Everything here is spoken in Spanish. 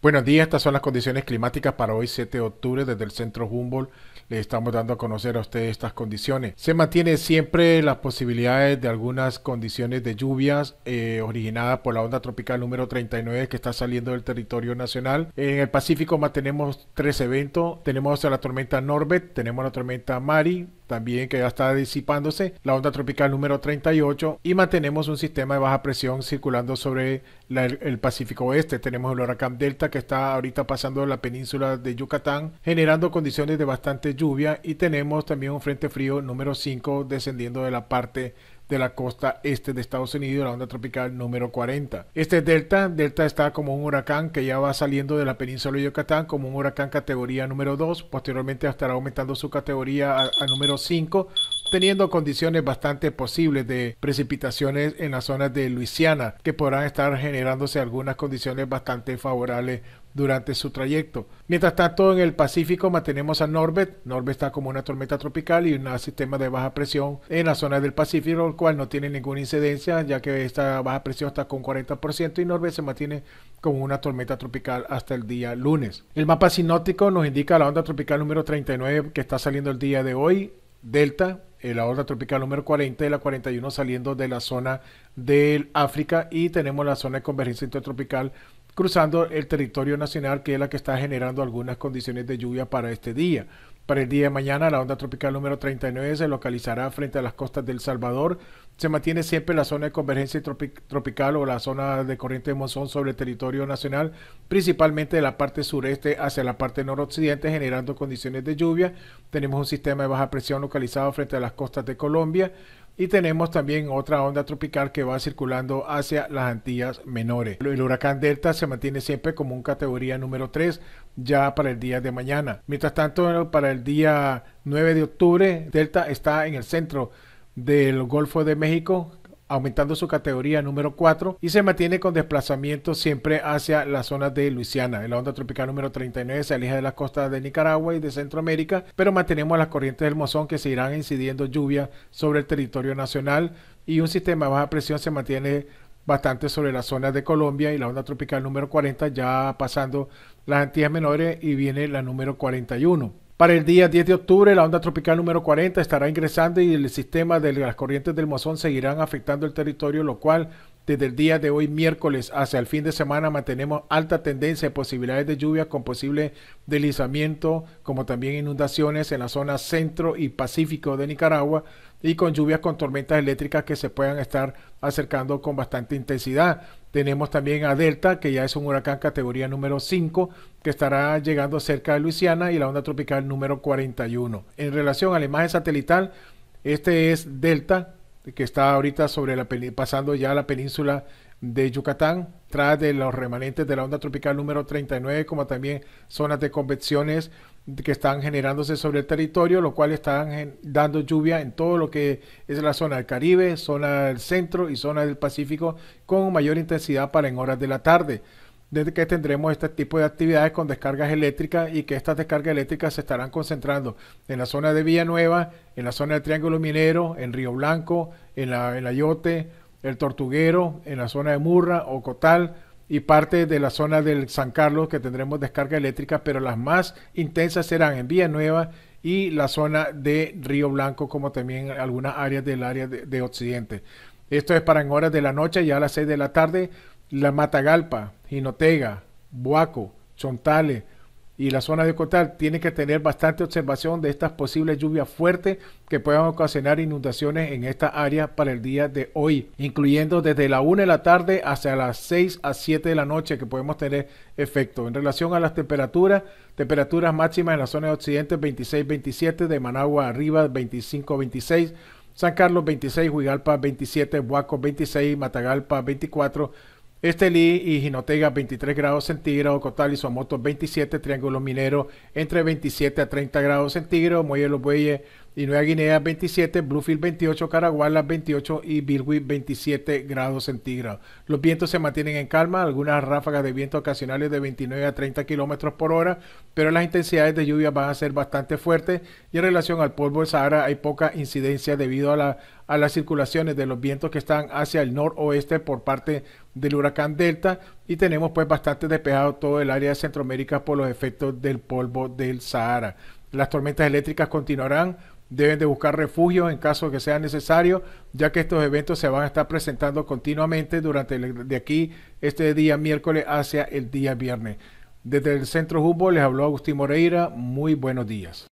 Buenos días, estas son las condiciones climáticas para hoy 7 de octubre desde el centro Humboldt. Le estamos dando a conocer a ustedes estas condiciones. Se mantiene siempre las posibilidades de algunas condiciones de lluvias eh, originadas por la onda tropical número 39 que está saliendo del territorio nacional. En el Pacífico mantenemos tres eventos. Tenemos a la tormenta Norbert, tenemos a la tormenta Mari, también que ya está disipándose la onda tropical número 38 y mantenemos un sistema de baja presión circulando sobre el Pacífico Oeste. Tenemos el huracán Delta que está ahorita pasando la península de Yucatán generando condiciones de bastante lluvia y tenemos también un frente frío número 5 descendiendo de la parte de la costa este de Estados Unidos, la onda tropical número 40. Este Delta, Delta está como un huracán que ya va saliendo de la península de Yucatán como un huracán categoría número 2, posteriormente estará aumentando su categoría a, número 5 teniendo condiciones bastante posibles de precipitaciones en las zonas de Luisiana, que podrán estar generándose algunas condiciones bastante favorables durante su trayecto. Mientras tanto, en el Pacífico mantenemos a Norbert. Norbert está como una tormenta tropical y un sistema de baja presión en la zona del Pacífico, el cual no tiene ninguna incidencia, ya que esta baja presión está con 40% y Norbert se mantiene como una tormenta tropical hasta el día lunes. El mapa sinóptico nos indica la onda tropical número 39 que está saliendo el día de hoy, Delta, eh, la onda tropical número 40 y la 41 saliendo de la zona del África y tenemos la zona de convergencia intertropical cruzando el territorio nacional, que es la que está generando algunas condiciones de lluvia para este día. Para el día de mañana, la onda tropical número 39 se localizará frente a las costas del Salvador. Se mantiene siempre la zona de convergencia tropical o la zona de corriente de monzón sobre el territorio nacional, principalmente de la parte sureste hacia la parte noroccidente, generando condiciones de lluvia. Tenemos un sistema de baja presión localizado frente a las costas de Colombia y tenemos también otra onda tropical que va circulando hacia las Antillas Menores. El huracán Delta se mantiene siempre como un categoría número 3 ya para el día de mañana. Mientras tanto, para el día 9 de octubre, Delta está en el centro del Golfo de México, aumentando su categoría número 4 y se mantiene con desplazamiento siempre hacia las zonas de Luisiana. La onda tropical número 39 se aleja de las costas de Nicaragua y de Centroamérica, pero mantenemos las corrientes del mozón que se irán incidiendo lluvia sobre el territorio nacional y un sistema de baja presión se mantiene bastante sobre las zonas de Colombia y la onda tropical número 40 ya pasando las Antillas Menores y viene la número 41. Para el día 10 de octubre, la onda tropical número 40 estará ingresando y el sistema de las corrientes del mozón seguirán afectando el territorio, lo cual desde el día de hoy, miércoles, hacia el fin de semana, mantenemos alta tendencia de posibilidades de lluvias con posible deslizamiento, como también inundaciones en la zona centro y pacífico de Nicaragua, y con lluvias con tormentas eléctricas que se puedan estar acercando con bastante intensidad. Tenemos también a Delta, que ya es un huracán categoría número 5, que estará llegando cerca de Luisiana, y la onda tropical número 41. En relación a la imagen satelital, este es Delta, que está ahorita sobre la pasando ya la península de Yucatán, tras de los remanentes de la onda tropical número 39, como también zonas de convecciones que están generándose sobre el territorio, lo cual están dando lluvia en todo lo que es la zona del Caribe, zona del centro y zona del Pacífico, con mayor intensidad para en horas de la tarde desde que tendremos este tipo de actividades con descargas eléctricas y que estas descargas eléctricas se estarán concentrando en la zona de Villanueva, en la zona del Triángulo Minero, en Río Blanco, en la, en el Tortuguero, en la zona de Murra, Ocotal y parte de la zona del San Carlos que tendremos descarga eléctrica, pero las más intensas serán en Villanueva y la zona de Río Blanco, como también algunas áreas del área de, de Occidente. Esto es para en horas de la noche, ya a las 6 de la tarde la Matagalpa, Jinotega, Buaco, Chontales y la zona de Cotal tienen que tener bastante observación de estas posibles lluvias fuertes que puedan ocasionar inundaciones en esta área para el día de hoy, incluyendo desde la 1 de la tarde hasta las 6 a 7 de la noche que podemos tener efecto. En relación a las temperaturas, temperaturas máximas en la zona de occidente 26-27, de Managua arriba 25-26. San Carlos 26, Huigalpa 27, Huaco 26, Matagalpa 24, Estelí y Jinotega 23 grados centígrados, Cotal y Suamoto 27, Triángulo Minero entre 27 a 30 grados centígrados, Muelle los Bueyes y Nueva Guinea 27, Bluefield 28, Caraguala 28 y Bilwi 27 grados centígrados. Los vientos se mantienen en calma, algunas ráfagas de viento ocasionales de 29 a 30 kilómetros por hora, pero las intensidades de lluvia van a ser bastante fuertes y en relación al polvo de Sahara hay poca incidencia debido a, las circulaciones de los vientos que están hacia el noroeste por parte del huracán Delta y tenemos pues bastante despejado todo el área de Centroamérica por los efectos del polvo del Sahara. Las tormentas eléctricas continuarán, deben de buscar refugio en caso que sea necesario, ya que estos eventos se van a estar presentando continuamente durante de aquí este día miércoles hacia el día viernes. Desde el Centro Hubo, les habló Agustín Moreira, muy buenos días.